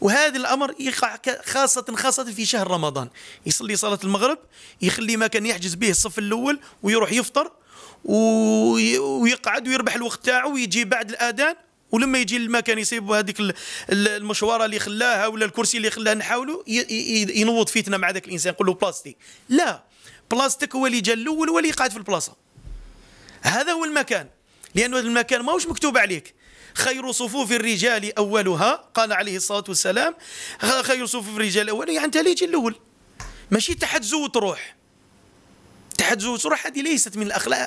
وهذا الامر يقع خاصه خاصه في شهر رمضان يصلي صلاه المغرب يخلي ما كان يحجز به الصف الاول ويروح يفطر ويقعد ويربح الوقت تاعه ويجي بعد الاذان ولما يجي المكان يصيب هذيك المشواره اللي خلاها ولا الكرسي اللي خلاه نحاولوا ينوض فيتنا مع ذاك الانسان يقول له بلاصتي لا بلاستيك هو اللي جا الاول هو اللي قاعد في البلاصه هذا هو المكان لأن هذا المكان ماهوش مكتوب عليك خير صفوف الرجال أولها قال عليه الصلاة والسلام خير صفوف الرجال أولها يعني أنت ليجي الأول ماشي تحت زوت روح تحت زوت روح هذه ليست من الأخلاق